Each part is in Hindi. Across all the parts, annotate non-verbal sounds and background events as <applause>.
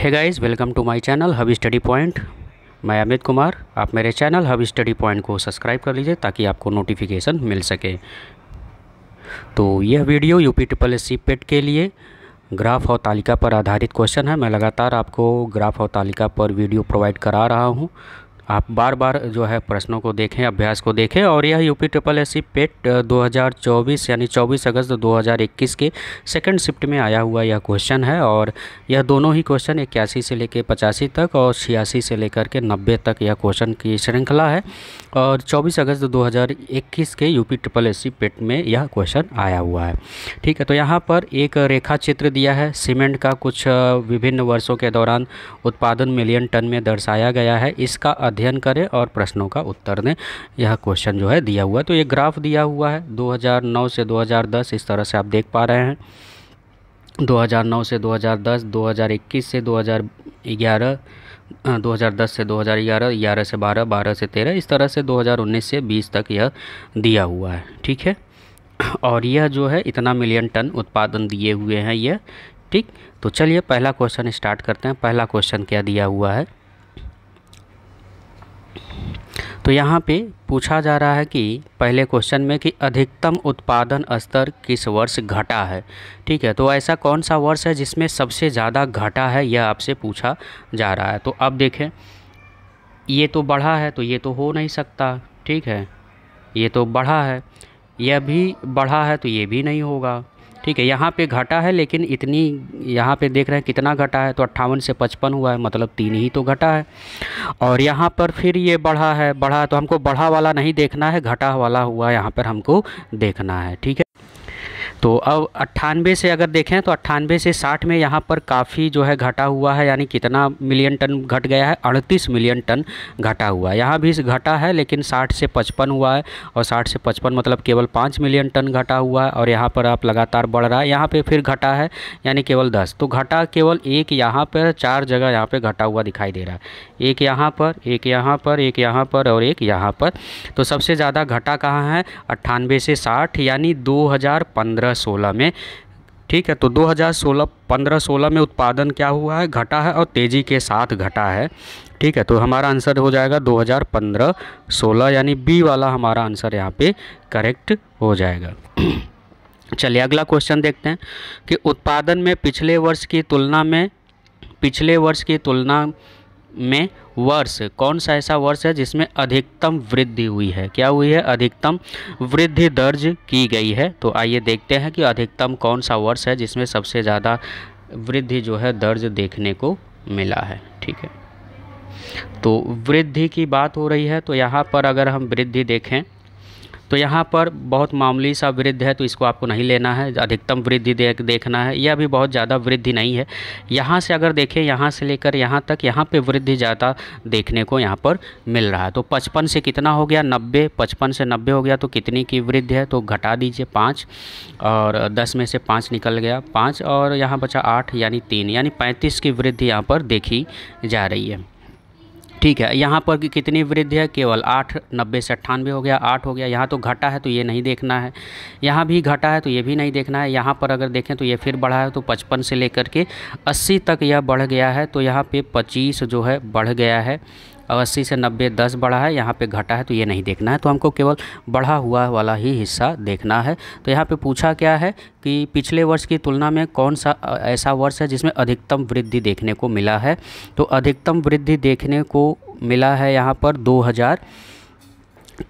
है guys welcome to my channel hub study point मैं अमित कुमार आप मेरे चैनल हब स्टडी पॉइंट को सब्सक्राइब कर लीजिए ताकि आपको नोटिफिकेशन मिल सके तो यह video U P triple S C PET के लिए ग्राफ और तालिका पर आधारित क्वेश्चन है मैं लगातार आपको ग्राफ और तालिका पर वीडियो प्रोवाइड करा रहा हूँ आप बार बार जो है प्रश्नों को देखें अभ्यास को देखें और यह UP triple S C PET 2024 यानी 24 अगस्त 2021 के सेकंड शिफ्ट में आया हुआ यह क्वेश्चन है और यह दोनों ही क्वेश्चन इक्यासी से लेकर पचासी तक और छियासी से लेकर के नब्बे तक यह क्वेश्चन की श्रृंखला है और 24 अगस्त 2021 के UP triple S C PET में यह क्वेश्चन आया हुआ है ठीक है तो यहाँ पर एक रेखा चित्र दिया है सीमेंट का कुछ विभिन्न वर्षों के दौरान उत्पादन मिलियन टन में दर्शाया गया है इसका अध्ययन करें और प्रश्नों का उत्तर दें यह क्वेश्चन जो है दिया हुआ है तो ये ग्राफ दिया हुआ है 2009 से 2010 इस तरह से आप देख पा रहे हैं 2009 से 2010, 2021 से 2011, 2010 से 2011, 11 से 12, 12 से 13 इस तरह से 2019 से 20 तक यह दिया हुआ है ठीक है और यह जो है इतना मिलियन टन उत्पादन दिए हुए हैं यह ठीक तो चलिए पहला क्वेश्चन स्टार्ट करते हैं पहला क्वेश्चन क्या दिया हुआ है तो यहाँ पे पूछा जा रहा है कि पहले क्वेश्चन में कि अधिकतम उत्पादन स्तर किस वर्ष घटा है ठीक है तो ऐसा कौन सा वर्ष है जिसमें सबसे ज़्यादा घटा है यह आपसे पूछा जा रहा है तो अब देखें ये तो बढ़ा है तो ये तो हो नहीं सकता ठीक है ये तो बढ़ा है यह भी बढ़ा है तो ये भी नहीं होगा ठीक है यहाँ पे घटा है लेकिन इतनी यहाँ पे देख रहे हैं कितना घटा है तो अट्ठावन से पचपन हुआ है मतलब तीन ही तो घटा है और यहाँ पर फिर ये बढ़ा है बढ़ा है तो हमको बढ़ा वाला नहीं देखना है घटा वाला हुआ यहाँ पर हमको देखना है ठीक है तो अब अट्ठानबे से अगर देखें तो अट्ठानबे से साठ में यहाँ पर काफ़ी जो है घटा हुआ है यानी कितना मिलियन टन घट गया है अड़तीस मिलियन टन घटा हुआ है यहाँ भी घटा है लेकिन साठ से पचपन हुआ है और साठ से पचपन मतलब केवल पाँच मिलियन टन घटा हुआ है और यहाँ पर आप लगातार बढ़ रहा है यहाँ पर फिर घटा है यानी केवल दस तो घटा केवल एक यहाँ पर चार जगह यहाँ पर घटा हुआ दिखाई दे रहा है एक यहाँ पर एक यहाँ पर एक यहाँ पर और एक यहाँ पर तो सबसे ज़्यादा घटा कहाँ है अट्ठानवे से साठ यानी दो हज़ार पंद्रह 15-16 में ठीक है तो 2016 15-16 में उत्पादन क्या हुआ है घटा है और तेज़ी के साथ घटा है ठीक है तो हमारा आंसर हो जाएगा 2015-16 यानी बी वाला हमारा आंसर यहाँ पे करेक्ट हो जाएगा <clears throat> चलिए अगला क्वेश्चन देखते हैं कि उत्पादन में पिछले वर्ष की तुलना में पिछले वर्ष की तुलना में वर्ष कौन सा ऐसा वर्ष है जिसमें अधिकतम वृद्धि हुई है क्या हुई है अधिकतम वृद्धि दर्ज की गई है तो आइए देखते हैं कि अधिकतम कौन सा वर्ष है जिसमें सबसे ज़्यादा वृद्धि जो है दर्ज देखने को मिला है ठीक है तो वृद्धि की बात हो रही है तो यहाँ पर अगर हम वृद्धि देखें तो यहाँ पर बहुत मामूली सा वृद्ध है तो इसको आपको नहीं लेना है अधिकतम वृद्धि देख देखना है यह भी बहुत ज़्यादा वृद्धि नहीं है यहाँ से अगर देखें यहाँ से लेकर यहाँ तक यहाँ पर वृद्धि ज़्यादा देखने को यहाँ पर मिल रहा है तो पचपन से कितना हो गया नब्बे पचपन से नब्बे हो गया तो कितनी की वृद्धि है तो घटा दीजिए पाँच और दस में से पाँच निकल गया पाँच और यहाँ बचा आठ यानी तीन यानी पैंतीस की वृद्धि यहाँ पर देखी जा रही है ठीक है यहाँ पर कितनी वृद्धि है केवल आठ नब्बे से अट्ठानबे हो गया आठ हो गया यहाँ तो घटा है तो ये नहीं देखना है यहाँ भी घटा है तो ये भी नहीं देखना है यहाँ पर अगर देखें तो ये फिर बढ़ा है तो पचपन से लेकर के अस्सी तक यह बढ़ गया है तो यहाँ पे पच्चीस जो है बढ़ गया है अस्सी से नब्बे दस बढ़ा है यहाँ पे घटा है तो ये नहीं देखना है तो हमको केवल बढ़ा हुआ वाला ही हिस्सा देखना है तो यहाँ पे पूछा क्या है कि पिछले वर्ष की तुलना में कौन सा ऐसा वर्ष है जिसमें अधिकतम वृद्धि देखने को मिला है तो अधिकतम वृद्धि देखने को मिला है यहाँ पर दो हज़ार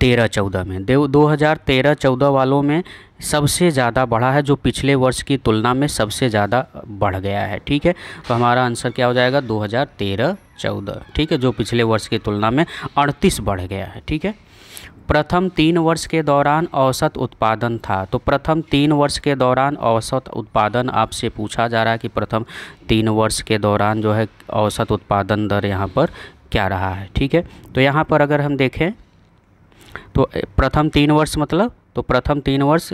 तेरह चौदह में दो हज़ार तेरह चौदह वालों में सबसे ज़्यादा बढ़ा है जो पिछले वर्ष की तुलना में सबसे ज़्यादा बढ़ गया है ठीक है तो हमारा आंसर क्या हो जाएगा दो हज़ार तेरह चौदह ठीक है जो पिछले वर्ष की तुलना में अड़तीस बढ़ गया है ठीक है प्रथम तीन वर्ष के दौरान औसत उत्पादन था तो प्रथम तीन वर्ष के दौरान औसत उत्पादन आपसे पूछा जा रहा है कि प्रथम तीन वर्ष के दौरान जो है औसत उत्पादन दर यहाँ पर क्या रहा है ठीक है तो यहाँ पर अगर हम देखें तो प्रथम तीन वर्ष मतलब तो प्रथम तीन वर्ष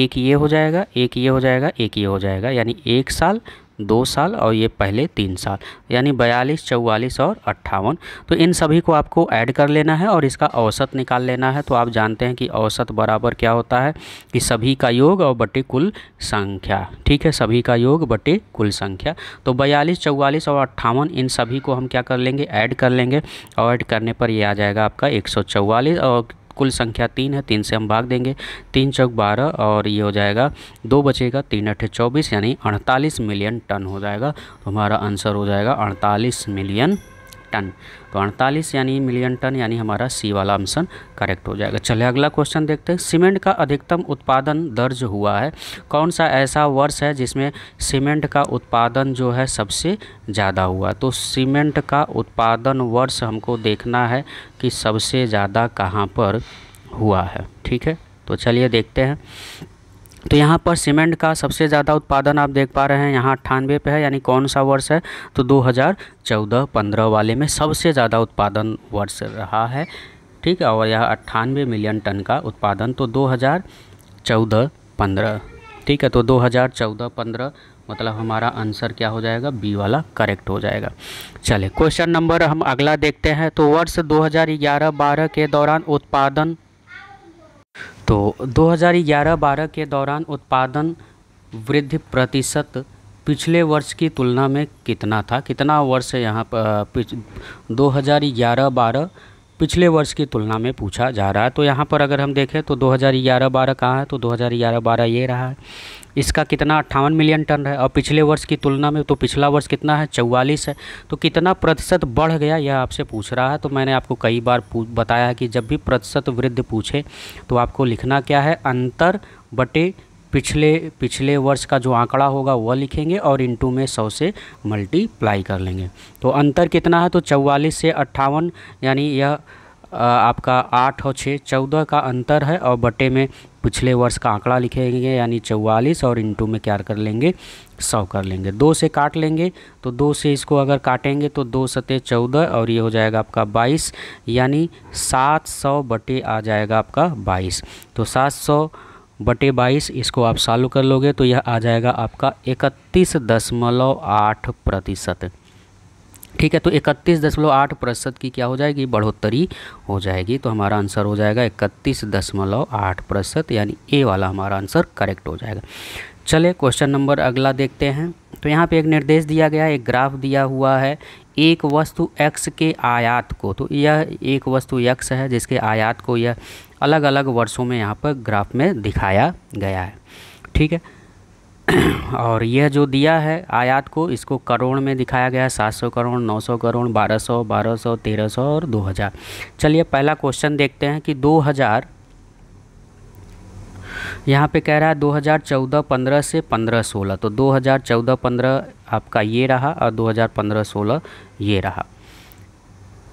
एक ये हो जाएगा एक ये हो जाएगा एक ये हो जाएगा यानी एक साल दो साल और ये पहले तीन साल यानी बयालीस चौवालीस और अट्ठावन तो इन सभी को आपको ऐड कर लेना है और इसका औसत निकाल लेना है तो आप जानते हैं कि औसत बराबर क्या होता है कि सभी का योग और बटे कुल संख्या ठीक है सभी का योग बटे कुल संख्या तो बयालीस चौवालीस और अट्ठावन इन सभी को हम क्या कर लेंगे ऐड कर लेंगे और ऐड करने पर ये आ जाएगा आपका एक और कुल संख्या तीन है तीन से हम भाग देंगे तीन चौक बारह और ये हो जाएगा दो बचेगा तीन अठे चौबीस यानी अड़तालीस मिलियन टन हो जाएगा तो हमारा आंसर हो जाएगा अड़तालीस मिलियन टन तो अड़तालीस यानी मिलियन टन यानी हमारा सी वाला ऑप्शन करेक्ट हो जाएगा चले अगला क्वेश्चन देखते हैं सीमेंट का अधिकतम उत्पादन दर्ज हुआ है कौन सा ऐसा वर्ष है जिसमें सीमेंट का उत्पादन जो है सबसे ज़्यादा हुआ तो सीमेंट का उत्पादन वर्ष हमको देखना है कि सबसे ज़्यादा कहाँ पर हुआ है ठीक है तो चलिए देखते हैं तो यहाँ पर सीमेंट का सबसे ज़्यादा उत्पादन आप देख पा रहे हैं यहाँ अट्ठानवे पे है यानी कौन सा वर्ष है तो 2014-15 वाले में सबसे ज़्यादा उत्पादन वर्ष रहा है ठीक है और यह अट्ठानवे मिलियन टन का उत्पादन तो 2014-15 ठीक है तो 2014-15 मतलब हमारा आंसर क्या हो जाएगा बी वाला करेक्ट हो जाएगा चले क्वेश्चन नंबर हम अगला देखते हैं तो वर्ष दो हज़ार के दौरान उत्पादन तो 2011-12 के दौरान उत्पादन वृद्धि प्रतिशत पिछले वर्ष की तुलना में कितना था कितना वर्ष यहाँ पर दो हज़ार ग्यारह बारह पिछले वर्ष की तुलना में पूछा जा रहा है तो यहाँ पर अगर हम देखें तो 2011-12 कहाँ है तो 2011-12 ये रहा है इसका कितना अट्ठावन मिलियन टन है और पिछले वर्ष की तुलना में तो पिछला वर्ष कितना है चौवालीस है तो कितना प्रतिशत बढ़ गया यह आपसे पूछ रहा है तो मैंने आपको कई बार बताया है कि जब भी प्रतिशत वृद्धि पूछे तो आपको लिखना क्या है अंतर बटे पिछले पिछले वर्ष का जो आंकड़ा होगा वह लिखेंगे और इनटू में सौ से मल्टीप्लाई कर लेंगे तो अंतर कितना है तो चौवालीस से अट्ठावन यानी यह आपका आठ और छः चौदह का अंतर है और बटे में पिछले वर्ष का आंकड़ा लिखेंगे यानी चौवालीस और इंटू में क्या कर लेंगे सौ कर लेंगे दो से काट लेंगे तो दो से इसको अगर काटेंगे तो दो सते चौदह और ये हो जाएगा आपका बाईस यानी सात सौ बटे आ जाएगा आपका बाईस तो सात सौ बटे बाईस इसको आप सालू कर लोगे तो यह आ जाएगा आपका इकतीस दशमलव आठ प्रतिशत ठीक है तो इकतीस दशमलव आठ प्रतिशत की क्या हो जाएगी बढ़ोतरी हो जाएगी तो हमारा आंसर हो जाएगा इकतीस दशमलव आठ प्रतिशत यानी ए वाला हमारा आंसर करेक्ट हो जाएगा चले क्वेश्चन नंबर अगला देखते हैं तो यहाँ पे एक निर्देश दिया गया एक ग्राफ दिया हुआ है एक वस्तु एक्स के आयात को तो यह एक वस्तु एक्स है जिसके आयात को यह अलग अलग वर्षों में यहाँ पर ग्राफ में दिखाया गया है ठीक है <clears throat> और यह जो दिया है आयात को इसको करोड़ में दिखाया गया है सात सौ करोड़ नौ सौ करोड़ बारह सौ बारह सौ तेरह सौ और दो हज़ार चलिए पहला क्वेश्चन देखते हैं कि दो हज़ार यहाँ पे कह रहा है दो हज़ार चौदह पंद्रह से पंद्रह सोलह तो दो हज़ार चौदह पंद्रह आपका ये रहा और दो हज़ार पंद्रह सोलह ये रहा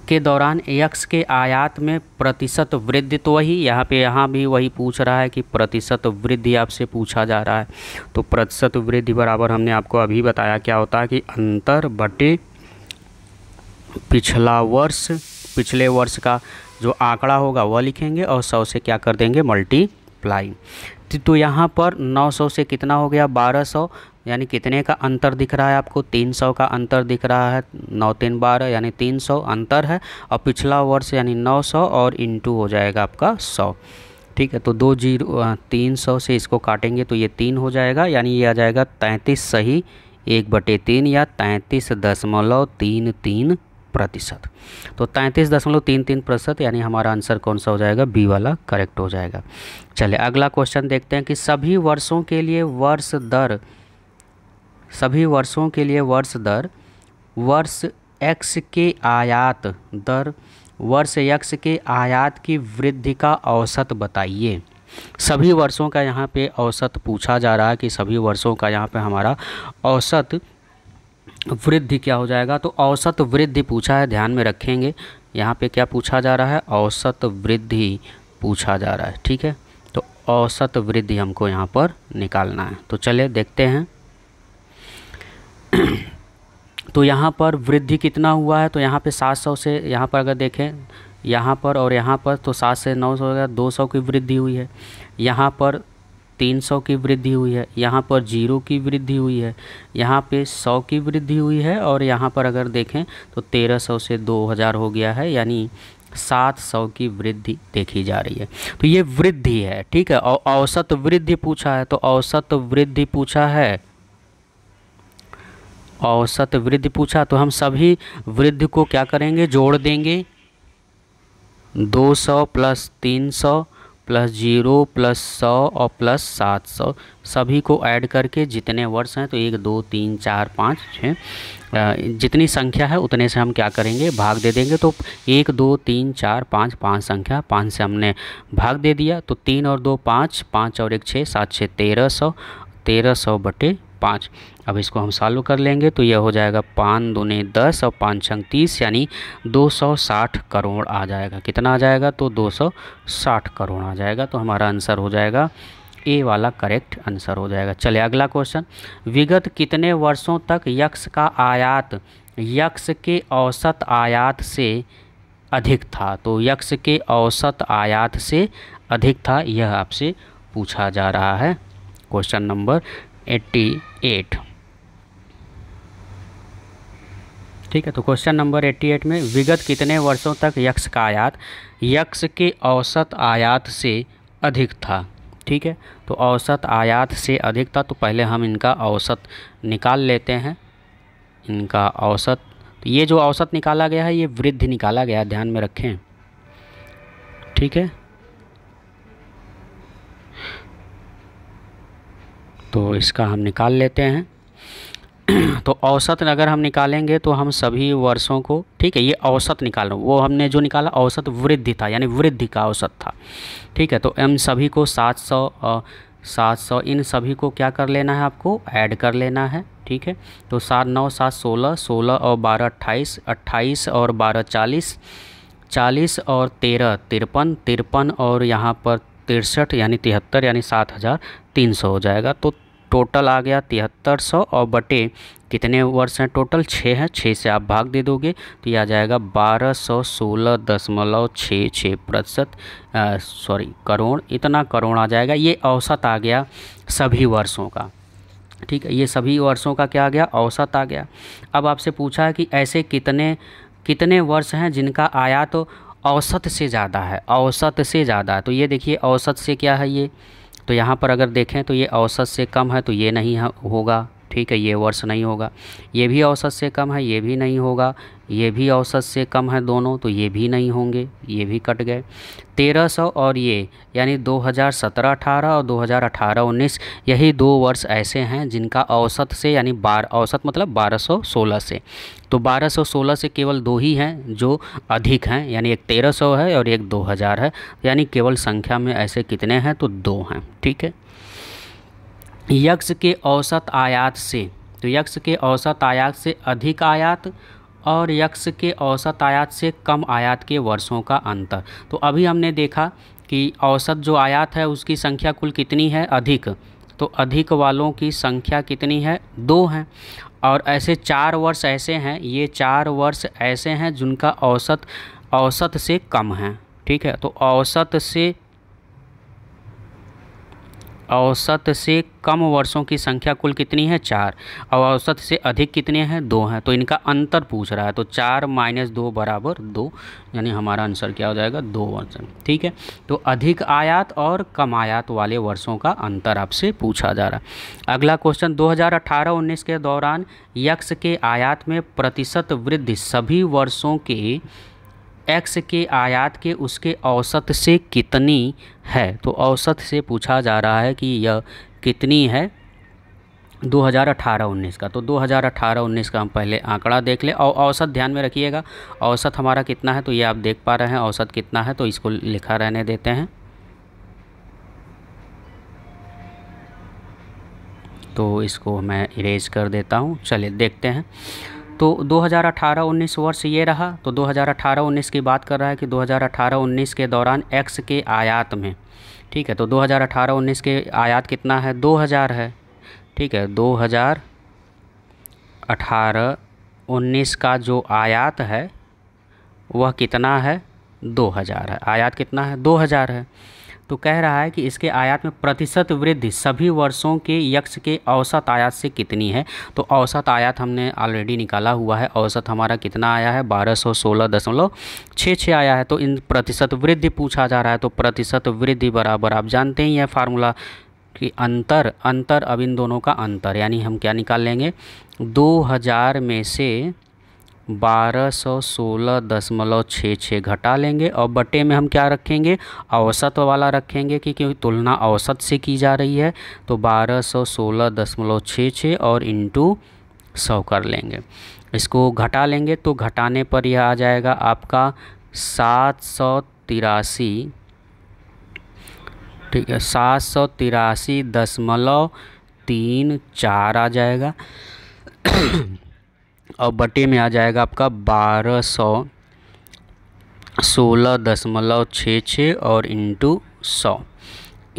के दौरान यक्स के आयात में प्रतिशत वृद्धि तो वही यहाँ पे यहाँ भी वही पूछ रहा है कि प्रतिशत वृद्धि आपसे पूछा जा रहा है तो प्रतिशत वृद्धि बराबर हमने आपको अभी बताया क्या होता है कि अंतर बटे पिछला वर्ष पिछले वर्ष का जो आंकड़ा होगा वह लिखेंगे और सौ से क्या कर देंगे मल्टीप्लाई तो यहाँ पर 900 से कितना हो गया 1200 यानी कितने का अंतर दिख रहा है आपको 300 का अंतर दिख रहा है नौ तीन बारह यानी 300 अंतर है और पिछला वर्ष यानी 900 और इनटू हो जाएगा आपका 100 ठीक है तो दो जीरो तीन सौ से इसको काटेंगे तो ये तीन हो जाएगा यानी ये आ जाएगा तैंतीस सही एक बटे तीन या तैंतीस दशमलव तीन तीन प्रतिशत तो तैंतीस दशमलव तीन तीन प्रतिशत यानी हमारा आंसर कौन सा हो जाएगा बी वाला करेक्ट हो जाएगा चलिए अगला क्वेश्चन देखते हैं कि सभी वर्षों के लिए वर्ष दर सभी वर्षों के लिए वर्ष दर वर्ष एक्स के आयात दर वर्ष एक्स के आयात की वृद्धि का औसत बताइए सभी वर्षों का यहाँ पे औसत पूछा जा रहा है कि सभी वर्षों का यहाँ पे हमारा औसत वृद्धि क्या हो जाएगा तो औसत वृद्धि पूछा है ध्यान में रखेंगे यहाँ पे क्या पूछा जा रहा है औसत वृद्धि पूछा जा रहा है ठीक है तो औसत वृद्धि हमको यहाँ पर निकालना है तो चलिए देखते हैं <clears throat> तो यहाँ पर वृद्धि कितना हुआ है तो यहाँ पे 700 से यहाँ पर अगर देखें यहाँ पर और यहाँ पर तो सात से नौ सौ दो सौ की वृद्धि हुई है यहाँ पर तीन सौ की वृद्धि हुई है यहाँ पर जीरो की वृद्धि हुई है यहाँ पे सौ की वृद्धि हुई है और यहाँ पर अगर देखें तो तेरह सौ से दो हज़ार हो गया है यानी सात सौ की वृद्धि देखी जा रही है तो ये वृद्धि है ठीक है और औसत वृद्धि पूछा है तो औसत वृद्धि पूछा है औसत वृद्धि पूछा तो हम सभी वृद्धि को क्या करेंगे जोड़ देंगे 200 प्लस 300 प्लस जीरो प्लस सौ और प्लस सात सौ सभी को ऐड करके जितने वर्ष हैं तो एक दो तीन चार पाँच छः जितनी संख्या है उतने से हम क्या करेंगे भाग दे देंगे तो एक दो तीन चार पाँच पाँच संख्या पाँच से हमने भाग दे दिया तो तीन और दो पाँच पाँच और एक छः सात छः तेरह सौ तेरह सौ बटे पाँच अब इसको हम सॉल्व कर लेंगे तो यह हो जाएगा पाँच दूने दस और पाँच छंग तीस यानी दो सौ साठ करोड़ आ जाएगा कितना आ जाएगा तो दो सौ साठ करोड़ आ जाएगा तो हमारा आंसर हो जाएगा ए वाला करेक्ट आंसर हो जाएगा चले अगला क्वेश्चन विगत कितने वर्षों तक यक्ष का आयात यक्ष के औसत आयात से अधिक था तो यक्ष के औसत आयात से अधिक था यह आपसे पूछा जा रहा है क्वेश्चन नंबर 88 ठीक है तो क्वेश्चन नंबर 88 में विगत कितने वर्षों तक यक्ष का आयात यक्ष के औसत आयात से अधिक था ठीक है तो औसत आयात से अधिक था तो पहले हम इनका औसत निकाल लेते हैं इनका औसत तो ये जो औसत निकाला गया है ये वृद्धि निकाला गया ध्यान में रखें ठीक है तो इसका हम निकाल लेते हैं तो औसत अगर हम निकालेंगे तो हम सभी वर्षों को ठीक है ये औसत निकाल वो हमने जो निकाला औसत वृद्धि था यानी वृद्धि का औसत था ठीक है तो हम सभी को सात सौ सात सौ इन सभी को क्या कर लेना है आपको ऐड कर लेना है ठीक है तो सात नौ सात सोलह सोलह और बारह अट्ठाईस अट्ठाईस और बारह चालीस चालीस और तेरह तिरपन तिरपन और यहाँ पर तिरसठ यानी तिहत्तर यानी सात हज़ार तीन सौ हो जाएगा तो टोटल आ गया तिहत्तर सौ और बटे कितने वर्ष हैं टोटल छः हैं छः से आप भाग दे दोगे तो ये आ जाएगा बारह सौ सोलह दशमलव छः छः प्रतिशत सॉरी करोड़ इतना करोड़ आ जाएगा ये औसत आ गया सभी वर्षों का ठीक है ये सभी वर्षों का क्या आ गया औसत आ गया अब आपसे पूछा है कि ऐसे कितने कितने वर्ष हैं जिनका आयात तो औसत से ज़्यादा है औसत से ज़्यादा तो ये देखिए औसत से क्या है ये तो यहाँ पर अगर देखें तो ये औसत से कम है तो ये नहीं होगा ठीक है ये वर्ष नहीं होगा ये भी औसत से कम है ये भी नहीं होगा ये भी औसत से कम है दोनों तो ये भी नहीं होंगे ये भी कट गए तेरह सौ और ये यानी दो हज़ार सत्रह अठारह और दो हज़ार अठारह उन्नीस यही दो वर्ष ऐसे हैं जिनका औसत से यानी बार औसत मतलब बारह सौ सोलह से तो बारह सौ सोलह से केवल दो ही हैं जो अधिक हैं यानी एक तेरह सौ है और एक दो हज़ार है यानी केवल संख्या में ऐसे कितने हैं तो दो हैं ठीक है यक्ष के औसत आयात से तो यक्ष के औसत आयात से अधिक आयात और यक्ष के औसत आयात से कम आयात के वर्षों का अंतर तो अभी हमने देखा कि औसत जो आयात है उसकी संख्या कुल कितनी है अधिक तो अधिक वालों की संख्या कितनी है दो हैं और ऐसे चार वर्ष ऐसे हैं ये चार वर्ष ऐसे हैं जिनका औसत औसत से कम है ठीक है तो औसत से औसत से कम वर्षों की संख्या कुल कितनी है चार और औसत से अधिक कितने हैं दो हैं तो इनका अंतर पूछ रहा है तो चार माइनस दो बराबर दो यानी हमारा आंसर क्या हो जाएगा दो वर्षन ठीक है तो अधिक आयात और कम आयात वाले वर्षों का अंतर आपसे पूछा जा रहा है अगला क्वेश्चन 2018-19 के दौरान यक्ष के आयात में प्रतिशत वृद्धि सभी वर्षों के एक्स के आयात के उसके औसत से कितनी है तो औसत से पूछा जा रहा है कि यह कितनी है 2018-19 का तो 2018-19 का हम पहले आंकड़ा देख ले और औसत ध्यान में रखिएगा औसत हमारा कितना है तो ये आप देख पा रहे हैं औसत कितना है तो इसको लिखा रहने देते हैं तो इसको मैं इरेज कर देता हूँ चलिए देखते हैं तो 2018-19 वर्ष ये रहा तो 2018-19 की बात कर रहा है कि 2018-19 के दौरान एक्स के आयात में ठीक है तो 2018-19 के आयात कितना है 2000 है ठीक है 2018-19 का जो आयात है वह कितना है 2000 है आयात कितना है 2000 है तो कह रहा है कि इसके आयात में प्रतिशत वृद्धि सभी वर्षों के यक्ष के औसत आयात से कितनी है तो औसत आयात हमने ऑलरेडी निकाला हुआ है औसत हमारा कितना आया है बारह सौ सोलह दशमलव छः छः आया है तो इन प्रतिशत वृद्धि पूछा जा रहा है तो प्रतिशत वृद्धि बराबर आप जानते ही हैं फार्मूला कि अंतर अंतर अब इन दोनों का अंतर यानी हम क्या निकाल लेंगे दो हज़ार में से बारह सौ सोलह दशमलव छः छः घटा लेंगे और बटे में हम क्या रखेंगे औसत वाला रखेंगे कि क्योंकि तुलना औसत से की जा रही है तो बारह सौ सोलह दशमलव छः छः और इंटू सौ कर लेंगे इसको घटा लेंगे तो घटाने पर यह आ जाएगा आपका सात सौ तिरासी ठीक है सात सौ तिरासी दशमलव तीन चार आ जाएगा और बटे में आ जाएगा आपका बारह सौ सोलह दशमलव छः छः और इंटू सौ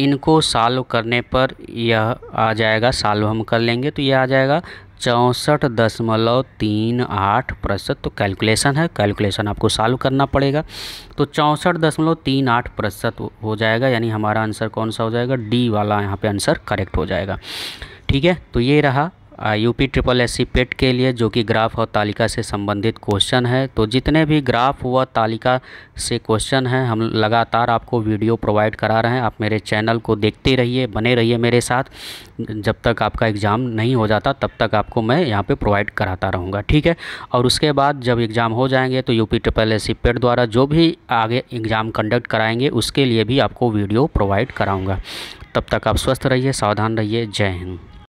इनको सॉल्व करने पर यह आ जाएगा सॉल्व हम कर लेंगे तो यह आ जाएगा चौंसठ दशमलव तीन आठ प्रतिशत तो कैलकुलेशन है कैलकुलेशन आपको सॉल्व करना पड़ेगा तो चौंसठ दशमलव तीन आठ प्रतिशत हो जाएगा यानी हमारा आंसर कौन सा हो जाएगा डी वाला यहाँ पे आंसर करेक्ट हो जाएगा ठीक है तो ये रहा UP triple S C PET के लिए जो कि ग्राफ और तालिका से संबंधित क्वेश्चन है तो जितने भी ग्राफ व तालिका से क्वेश्चन हैं हम लगातार आपको वीडियो प्रोवाइड करा रहे हैं आप मेरे चैनल को देखते रहिए बने रहिए मेरे साथ जब तक आपका एग्ज़ाम नहीं हो जाता तब तक आपको मैं यहाँ पे प्रोवाइड कराता रहूँगा ठीक है और उसके बाद जब एग्ज़ाम हो जाएंगे तो यूपी ट्रिपल एस पेट द्वारा जो भी आगे एग्ज़ाम कंडक्ट कराएंगे उसके लिए भी आपको वीडियो प्रोवाइड कराऊँगा तब तक आप स्वस्थ रहिए सावधान रहिए जय हिंद